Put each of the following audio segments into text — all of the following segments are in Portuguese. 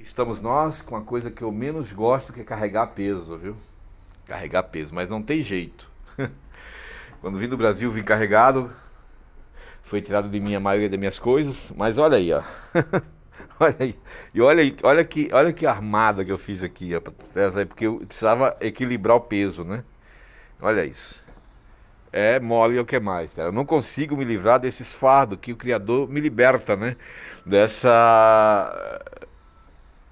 Estamos nós com a coisa que eu menos gosto, que é carregar peso, viu? Carregar peso, mas não tem jeito. Quando vim do Brasil, vim carregado. Foi tirado de mim a maioria das minhas coisas, mas olha aí, ó. olha aí. E olha aí, olha que, olha que armada que eu fiz aqui, ó, é porque eu precisava equilibrar o peso, né? Olha isso. É mole é o que é mais, cara. Eu não consigo me livrar desses fardos que o Criador me liberta, né? Dessa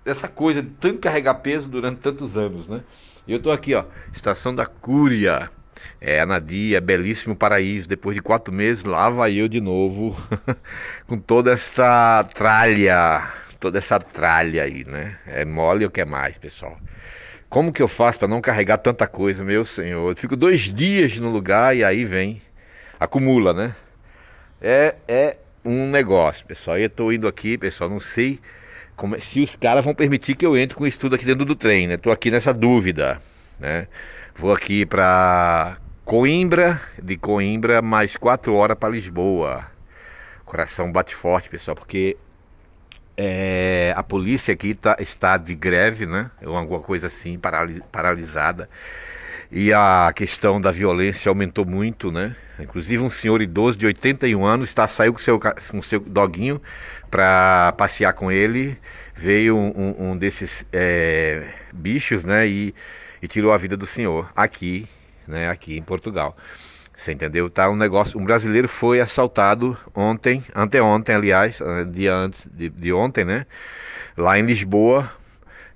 essa coisa de tanto carregar peso durante tantos anos, né? E eu estou aqui, ó, Estação da Cúria. É, Anadia, é belíssimo paraíso. Depois de quatro meses, lá vai eu de novo, com toda esta tralha, toda essa tralha aí, né? É mole o que é mais, pessoal? Como que eu faço para não carregar tanta coisa, meu senhor? Eu fico dois dias no lugar e aí vem, acumula, né? É, é um negócio, pessoal. Eu estou indo aqui, pessoal, não sei como, é, se os caras vão permitir que eu entre com estudo aqui dentro do trem, né? Tô aqui nessa dúvida, né? Vou aqui para Coimbra, de Coimbra mais quatro horas para Lisboa. Coração bate forte, pessoal, porque é, a polícia aqui tá, está de greve, né? Alguma é coisa assim, paralis, paralisada e a questão da violência aumentou muito, né? Inclusive um senhor idoso de 81 anos está saiu com seu com seu doguinho para passear com ele, veio um, um, um desses é, bichos, né? E, e tirou a vida do senhor aqui, né? Aqui em Portugal. Você entendeu? Tá um negócio. Um brasileiro foi assaltado ontem, anteontem, aliás, eh, dia antes de, de ontem, né? Lá em Lisboa,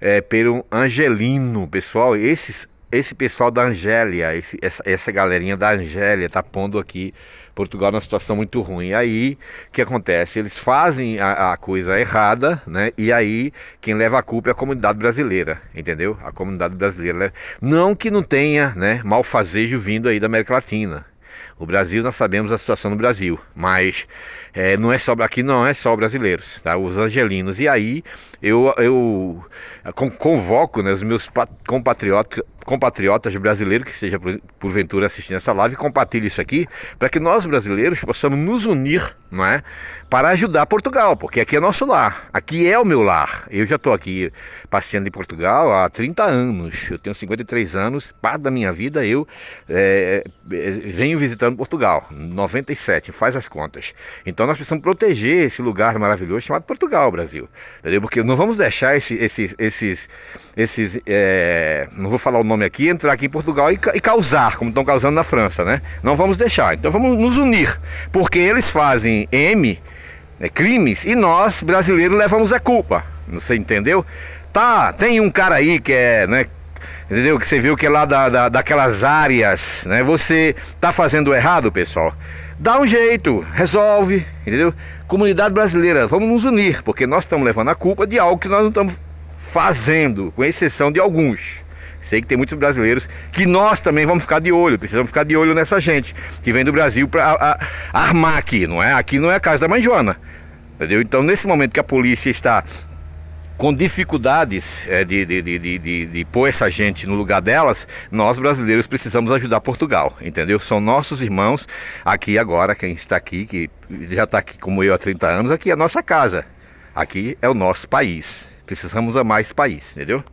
é, pelo Angelino. Pessoal, esses esse pessoal da Angélia, esse, essa, essa galerinha da Angélia tá pondo aqui Portugal numa situação muito ruim. Aí, o que acontece? Eles fazem a, a, coisa errada, né? E aí, quem leva a culpa é a comunidade brasileira, entendeu? A comunidade brasileira. Não que não tenha, né, malfazejo vindo aí da América Latina, o Brasil, nós sabemos a situação no Brasil, mas é, não é só aqui, não é só brasileiros, tá? Os angelinos. E aí eu, eu convoco né, os meus compatriotas, compatriotas brasileiros que esteja porventura assistindo essa live, compartilhe isso aqui para que nós brasileiros possamos nos unir, não é? Para ajudar Portugal, porque aqui é nosso lar, aqui é o meu lar. Eu já estou aqui passeando em Portugal há 30 anos, eu tenho 53 anos, parte da minha vida eu é, é venho visitando em Portugal, 97, faz as contas. Então nós precisamos proteger esse lugar maravilhoso chamado Portugal, Brasil. Entendeu? Porque não vamos deixar esse, esses, esses, esses eh, é, não vou falar o nome aqui, entrar aqui em Portugal e, e causar, como estão causando na França, né? Não vamos deixar. Então vamos nos unir, porque eles fazem M, né, crimes, e nós, brasileiros, levamos a culpa. Você entendeu? Tá, tem um cara aí que é, né, entendeu? Que você viu que é lá da, da, daquelas áreas, né? Você tá fazendo errado, pessoal. Dá um jeito, resolve, entendeu? Comunidade brasileira, vamos nos unir, porque nós estamos levando a culpa de algo que nós não estamos fazendo, com exceção de alguns. Sei que tem muitos brasileiros que nós também vamos ficar de olho, precisamos ficar de olho nessa gente que vem do Brasil para armar aqui, não é? Aqui não é a casa da mãe Joana. Entendeu? Então, nesse momento que a polícia está com dificuldades é, de, de, de, de, de pôr essa gente no lugar delas, nós brasileiros precisamos ajudar Portugal, entendeu? São nossos irmãos aqui agora, quem está aqui, que já está aqui como eu há 30 anos, aqui é a nossa casa, aqui é o nosso país. Precisamos amar esse país, entendeu?